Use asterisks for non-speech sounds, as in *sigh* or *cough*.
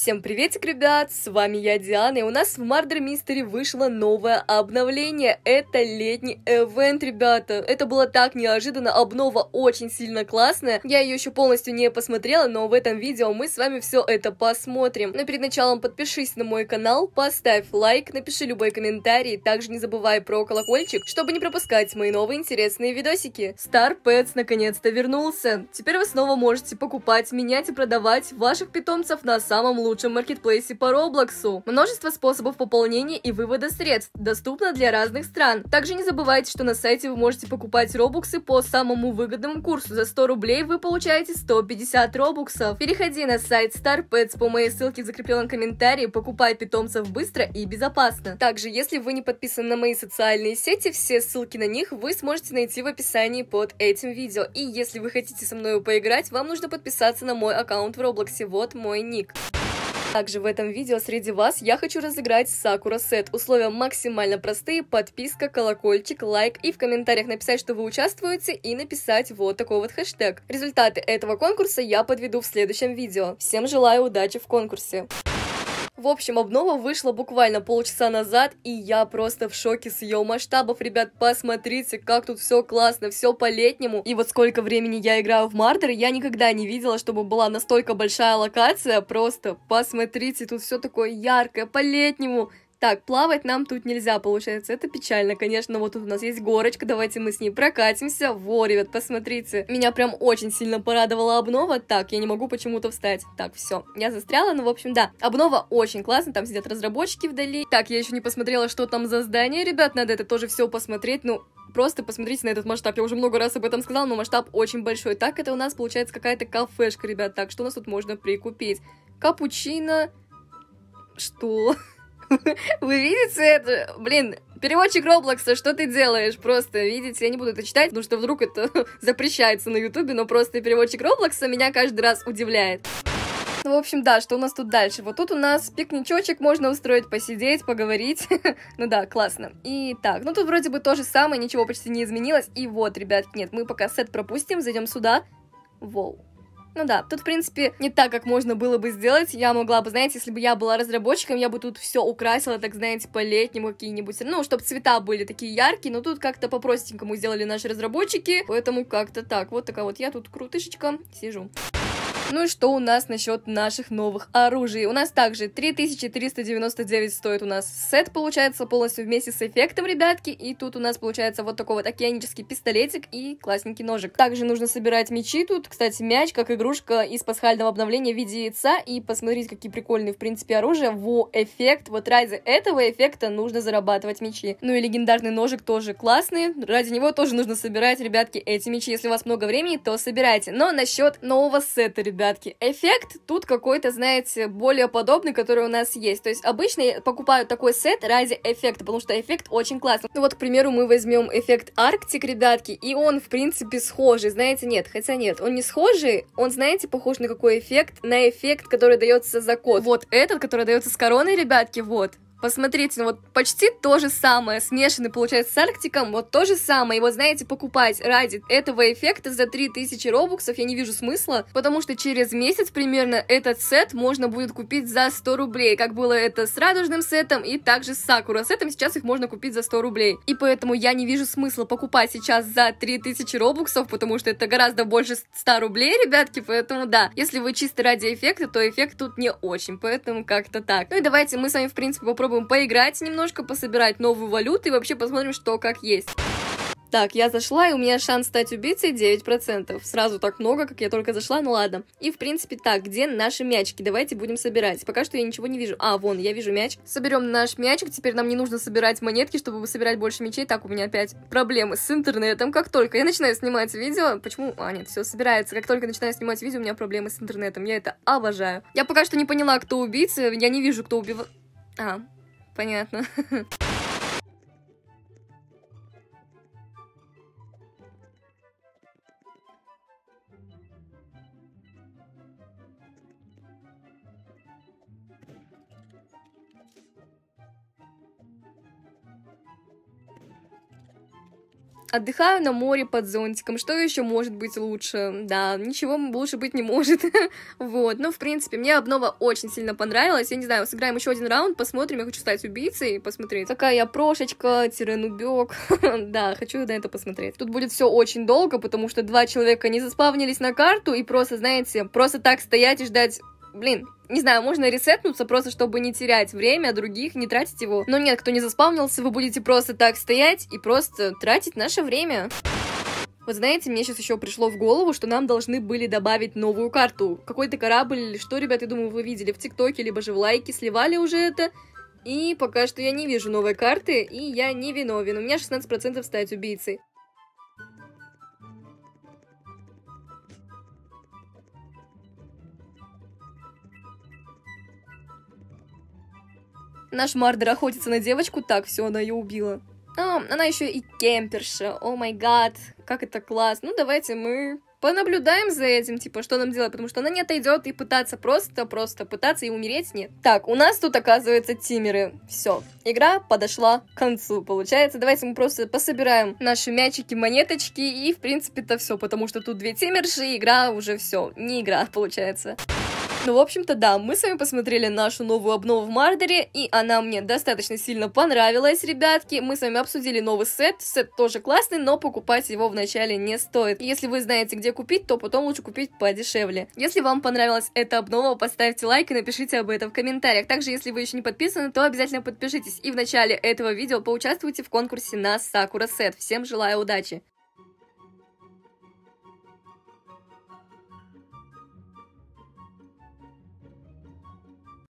Всем приветик, ребят! С вами я, Диана, и у нас в Мардер Мистери вышло новое обновление. Это летний эвент, ребята. Это было так неожиданно, обнова очень сильно классная. Я ее еще полностью не посмотрела, но в этом видео мы с вами все это посмотрим. Но перед началом подпишись на мой канал, поставь лайк, напиши любой комментарий, также не забывай про колокольчик, чтобы не пропускать мои новые интересные видосики. Star Pets наконец-то вернулся. Теперь вы снова можете покупать, менять и продавать ваших питомцев на самом лучшем лучшем маркетплейсе по Роблоксу. Множество способов пополнения и вывода средств доступно для разных стран. Также не забывайте, что на сайте вы можете покупать робуксы по самому выгодному курсу. За 100 рублей вы получаете 150 робуксов. Переходи на сайт StarPets по моей ссылке в закрепленном комментарии, покупай питомцев быстро и безопасно. Также, если вы не подписаны на мои социальные сети, все ссылки на них вы сможете найти в описании под этим видео. И если вы хотите со мной поиграть, вам нужно подписаться на мой аккаунт в Роблоксе, вот мой ник. Также в этом видео среди вас я хочу разыграть Сакура сет. Условия максимально простые, подписка, колокольчик, лайк и в комментариях написать, что вы участвуете и написать вот такой вот хэштег. Результаты этого конкурса я подведу в следующем видео. Всем желаю удачи в конкурсе! В общем, обнова вышла буквально полчаса назад, и я просто в шоке с ее масштабов. Ребят, посмотрите, как тут все классно, все по-летнему. И вот сколько времени я играю в Мардер, я никогда не видела, чтобы была настолько большая локация. Просто посмотрите, тут все такое яркое, по-летнему. Так, плавать нам тут нельзя, получается. Это печально, конечно. Вот тут у нас есть горочка, давайте мы с ней прокатимся. Во, ребят, посмотрите. Меня прям очень сильно порадовала обнова. Так, я не могу почему-то встать. Так, все, я застряла, ну, в общем, да. Обнова очень классная. там сидят разработчики вдали. Так, я еще не посмотрела, что там за здание, ребят, надо это тоже все посмотреть. Ну, просто посмотрите на этот масштаб. Я уже много раз об этом сказала, но масштаб очень большой. Так, это у нас получается какая-то кафешка, ребят. Так, что у нас тут можно прикупить? Капучино. Что? *laughs* *laughs* Вы видите это? Блин, переводчик Роблокса, что ты делаешь? Просто, видите, я не буду это читать, потому что вдруг это *laughs* запрещается на Ютубе, но просто переводчик Роблокса меня каждый раз удивляет. Ну, в общем, да, что у нас тут дальше? Вот тут у нас пикничочек, можно устроить, посидеть, поговорить. *laughs* ну да, классно. И так, ну тут вроде бы то же самое, ничего почти не изменилось. И вот, ребят, нет, мы пока сет пропустим, зайдем сюда. Воу. Ну да, тут, в принципе, не так, как можно было бы сделать. Я могла бы, знаете, если бы я была разработчиком, я бы тут все украсила, так, знаете, по-летнему какие-нибудь. Ну, чтобы цвета были такие яркие, но тут как-то по-простенькому сделали наши разработчики. Поэтому как-то так. Вот такая вот я тут крутышечка сижу. Ну и что у нас насчет наших новых оружий? У нас также 3399 стоит у нас сет, получается, полностью вместе с эффектом, ребятки. И тут у нас получается вот такой вот океанический пистолетик и классненький ножик. Также нужно собирать мечи тут. Кстати, мяч как игрушка из пасхального обновления в виде яйца. И посмотреть какие прикольные, в принципе, оружия. Во, эффект. Вот ради этого эффекта нужно зарабатывать мечи. Ну и легендарный ножик тоже классный. Ради него тоже нужно собирать, ребятки, эти мечи. Если у вас много времени, то собирайте. Но насчет нового сета, ребятки ребятки. Эффект тут какой-то, знаете, более подобный, который у нас есть. То есть обычно я покупаю такой сет ради эффекта, потому что эффект очень классный. Ну вот, к примеру, мы возьмем эффект Арктик, ребятки, и он, в принципе, схожий. Знаете, нет, хотя нет, он не схожий, он, знаете, похож на какой эффект? На эффект, который дается за код. Вот этот, который дается с короной, ребятки, вот. Посмотрите, ну вот почти то же самое, смешанный получается с Арктиком, вот то же самое. Его, знаете, покупать ради этого эффекта за 3000 робуксов я не вижу смысла, потому что через месяц примерно этот сет можно будет купить за 100 рублей, как было это с радужным сетом и также с Сакура сетом, сейчас их можно купить за 100 рублей. И поэтому я не вижу смысла покупать сейчас за 3000 робуксов, потому что это гораздо больше 100 рублей, ребятки, поэтому да, если вы чисто ради эффекта, то эффект тут не очень, поэтому как-то так. Ну и давайте мы с вами, в принципе, попробуем попробуем поиграть немножко, пособирать новую валюту и вообще посмотрим, что как есть. Так, я зашла, и у меня шанс стать убийцей 9%. Сразу так много, как я только зашла, ну ладно. И, в принципе, так, где наши мячики? Давайте будем собирать. Пока что я ничего не вижу. А, вон, я вижу мяч. Соберем наш мячик, теперь нам не нужно собирать монетки, чтобы собирать больше мячей. Так, у меня опять проблемы с интернетом. Как только я начинаю снимать видео... Почему? А, нет, все собирается. Как только начинаю снимать видео, у меня проблемы с интернетом. Я это обожаю. Я пока что не поняла, кто убийца. Я не вижу, кто убивал... А, Понятно. *laughs* Отдыхаю на море под зонтиком. Что еще может быть лучше? Да, ничего лучше быть не может. *laughs* вот. Но, ну, в принципе, мне обнова очень сильно понравилась. Я не знаю, сыграем еще один раунд, посмотрим. Я хочу стать убийцей, посмотреть. Такая я прошечка, тиранубек. *laughs* да, хочу на это посмотреть. Тут будет все очень долго, потому что два человека не заспавнились на карту и просто, знаете, просто так стоять и ждать. Блин, не знаю, можно ресетнуться просто, чтобы не терять время, а других не тратить его. Но нет, кто не заспавнился, вы будете просто так стоять и просто тратить наше время. Вот знаете, мне сейчас еще пришло в голову, что нам должны были добавить новую карту. Какой-то корабль или что, ребят, я думаю, вы видели в ТикТоке, либо же в лайке, сливали уже это. И пока что я не вижу новой карты, и я не виновен. У меня 16% стать убийцей. Наш Мардер охотится на девочку, так, все, она ее убила. А, она еще и кемперша, о май гад, как это класс. Ну, давайте мы понаблюдаем за этим, типа, что нам делать, потому что она не отойдет и пытаться просто, просто пытаться и умереть нет. Так, у нас тут, оказывается, тимеры. Все, игра подошла к концу, получается. Давайте мы просто пособираем наши мячики, монеточки, и, в принципе, это все, потому что тут две тимерши, игра уже все, не игра, получается. Ну, в общем-то, да, мы с вами посмотрели нашу новую обнову в Мардере, и она мне достаточно сильно понравилась, ребятки. Мы с вами обсудили новый сет, сет тоже классный, но покупать его вначале не стоит. Если вы знаете, где купить, то потом лучше купить подешевле. Если вам понравилась эта обнова, поставьте лайк и напишите об этом в комментариях. Также, если вы еще не подписаны, то обязательно подпишитесь. И в начале этого видео поучаствуйте в конкурсе на Сакура Сет. Всем желаю удачи!